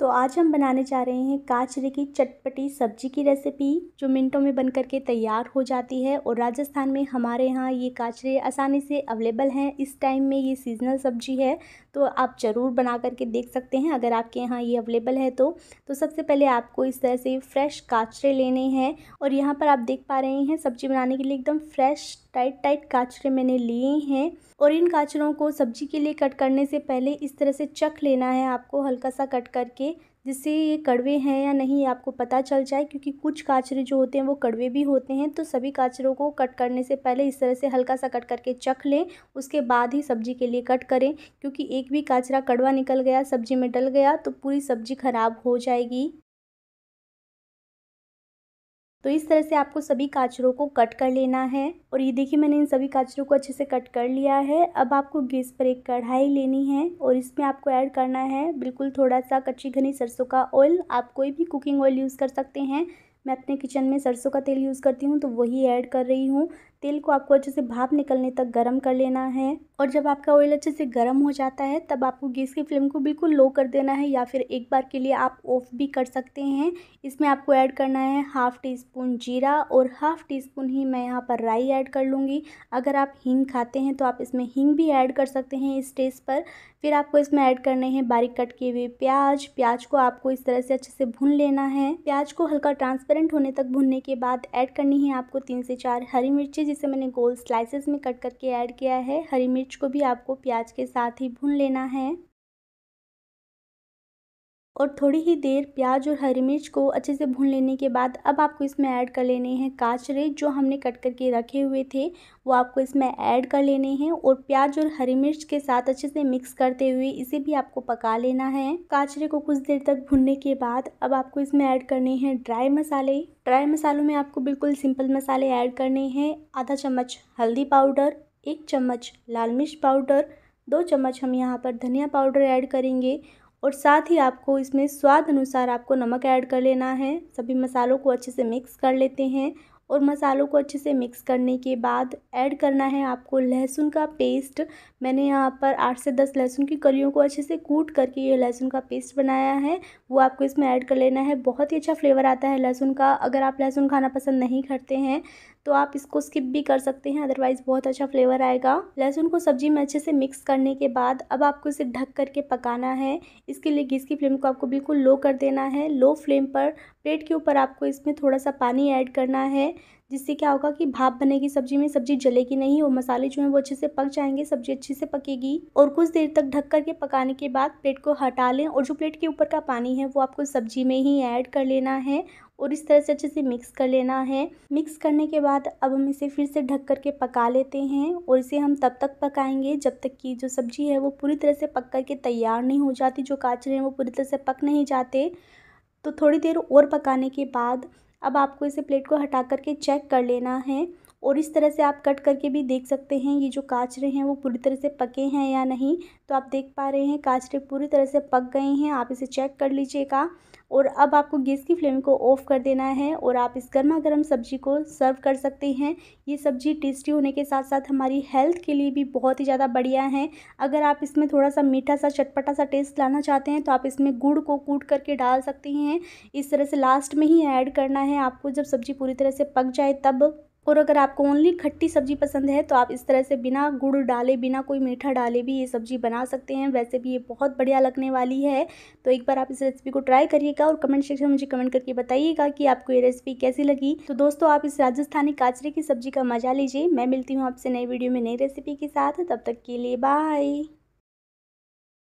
तो आज हम बनाने जा रहे हैं काचरे की चटपटी सब्जी की रेसिपी जो मिनटों में बन करके तैयार हो जाती है और राजस्थान में हमारे यहाँ ये काचरे आसानी से अवेलेबल हैं इस टाइम में ये सीजनल सब्जी है तो आप ज़रूर बना करके देख सकते हैं अगर आपके यहाँ ये अवेलेबल है तो तो सबसे पहले आपको इस तरह से फ्रेश काचरे लेने हैं और यहाँ पर आप देख पा रहे हैं सब्जी बनाने के लिए एकदम फ्रेश टाइट टाइट काचरे मैंने लिए हैं और इन काचरों को सब्जी के लिए कट करने से पहले इस तरह से चख लेना है आपको हल्का सा कट करके जिससे ये कड़वे हैं या नहीं आपको पता चल जाए क्योंकि कुछ काचरे जो होते हैं वो कड़वे भी होते हैं तो सभी काचरों को कट करने से पहले इस तरह से हल्का सा कट करके चख लें उसके बाद ही सब्जी के लिए कट करें क्योंकि एक भी काचरा कड़वा निकल गया सब्जी में डल गया तो पूरी सब्जी ख़राब हो जाएगी तो इस तरह से आपको सभी काचरों को कट कर लेना है और ये देखिए मैंने इन सभी काचरों को अच्छे से कट कर लिया है अब आपको गैस पर एक कढ़ाई लेनी है और इसमें आपको ऐड करना है बिल्कुल थोड़ा सा कच्ची घनी सरसों का ऑयल आप कोई भी कुकिंग ऑयल यूज़ कर सकते हैं मैं अपने किचन में सरसों का तेल यूज़ करती हूँ तो वही ऐड कर रही हूँ तेल को आपको अच्छे से भाप निकलने तक गर्म कर लेना है और जब आपका ऑयल अच्छे से गर्म हो जाता है तब आपको गैस की फ्लेम को बिल्कुल लो कर देना है या फिर एक बार के लिए आप ऑफ भी कर सकते हैं इसमें आपको ऐड करना है हाफ़ टी स्पून जीरा और हाफ़ टी स्पून ही मैं यहाँ पर राई ऐड कर लूँगी अगर आप हींग खाते हैं तो आप इसमें हींग भी ऐड कर सकते हैं इस स्टेज पर फिर आपको इसमें ऐड करने हैं बारीक कट किए हुए प्याज प्याज को आपको इस तरह से अच्छे से भून लेना है प्याज को हल्का ट्रांसफर ट्रांसपेरेंट होने तक भुनने के बाद ऐड करनी है आपको तीन से चार हरी मिर्ची जिसे मैंने गोल स्लाइसेस में कट करके ऐड किया है हरी मिर्च को भी आपको प्याज के साथ ही भून लेना है और थोड़ी ही देर प्याज और हरी मिर्च को अच्छे से भून लेने के बाद अब आपको इसमें ऐड कर लेने हैं काचरे जो हमने कट करके रखे हुए थे वो आपको इसमें ऐड कर लेने हैं और प्याज और हरी मिर्च के साथ अच्छे से मिक्स करते हुए इसे भी आपको पका लेना है काचरे को कुछ देर तक भूनने के बाद अब आपको इसमें ऐड करने हैं ड्राई मसाले ड्राई मसालों में आपको बिल्कुल सिंपल मसाले ऐड करने हैं आधा चम्मच हल्दी पाउडर एक चम्मच लाल मिर्च पाउडर दो चम्मच हम यहाँ पर धनिया पाउडर ऐड करेंगे और साथ ही आपको इसमें स्वाद अनुसार आपको नमक ऐड कर लेना है सभी मसालों को अच्छे से मिक्स कर लेते हैं और मसालों को अच्छे से मिक्स करने के बाद ऐड करना है आपको लहसुन का पेस्ट मैंने यहाँ पर आठ से दस लहसुन की कलियों को अच्छे से कूट करके ये लहसुन का पेस्ट बनाया है वो आपको इसमें ऐड कर लेना है बहुत ही अच्छा फ्लेवर आता है लहसुन का अगर आप लहसुन खाना पसंद नहीं करते हैं तो आप इसको स्किप भी कर सकते हैं अदरवाइज़ बहुत अच्छा फ्लेवर आएगा लहसुन को सब्जी में अच्छे से मिक्स करने के बाद अब आपको इसे ढक करके पकाना है इसके लिए गैस की फ्लेम को आपको बिल्कुल लो कर देना है लो फ्लेम पर प्लेट के ऊपर आपको इसमें थोड़ा सा पानी ऐड करना है जिससे क्या होगा कि भाप बनेगी सब्जी में सब्जी जलेगी नहीं और मसाले जो हैं वो अच्छे से पक जाएंगे सब्जी अच्छे से पकेगी और कुछ देर तक ढक करके पकाने के बाद प्लेट को हटा लें और जो प्लेट के ऊपर का पानी है वो आपको सब्जी में ही ऐड कर लेना है और इस तरह से अच्छे से मिक्स कर लेना है मिक्स करने के बाद अब हम इसे फिर से ढक कर के पका लेते हैं और इसे हम तब तक पकाएंगे जब तक कि जो सब्ज़ी है वो पूरी तरह से पक कर के तैयार नहीं हो जाती जो काचरे हैं वो पूरी तरह से पक नहीं जाते तो थोड़ी देर और पकाने के बाद अब आपको इसे प्लेट को हटा करके चेक कर लेना है और इस तरह से आप कट करके भी देख सकते हैं ये जो काचरे हैं वो पूरी तरह से पके हैं या नहीं तो आप देख पा रहे हैं काचरे पूरी तरह से पक गए हैं आप इसे चेक कर लीजिएगा और अब आपको गैस की फ्लेम को ऑफ़ कर देना है और आप इस गर्मा गर्म सब्जी को सर्व कर सकते हैं ये सब्ज़ी टेस्टी होने के साथ साथ हमारी हेल्थ के लिए भी बहुत ही ज़्यादा बढ़िया है अगर आप इसमें थोड़ा सा मीठा सा चटपटा सा टेस्ट लाना चाहते हैं तो आप इसमें गुड़ को कूट करके डाल सकते हैं इस तरह से लास्ट में ही ऐड करना है आपको जब सब्ज़ी पूरी तरह से पक जाए तब और अगर आपको ओनली खट्टी सब्ज़ी पसंद है तो आप इस तरह से बिना गुड़ डाले बिना कोई मीठा डाले भी ये सब्ज़ी बना सकते हैं वैसे भी ये बहुत बढ़िया लगने वाली है तो एक बार आप इस रेसिपी को ट्राई करिएगा और कमेंट सेक्शन में मुझे कमेंट करके बताइएगा कि आपको ये रेसिपी कैसी लगी तो दोस्तों आप इस राजस्थानी काचरे की सब्ज़ी का मज़ा लीजिए मैं मिलती हूँ आपसे नई वीडियो में नई रेसिपी के साथ तब तक के लिए बाय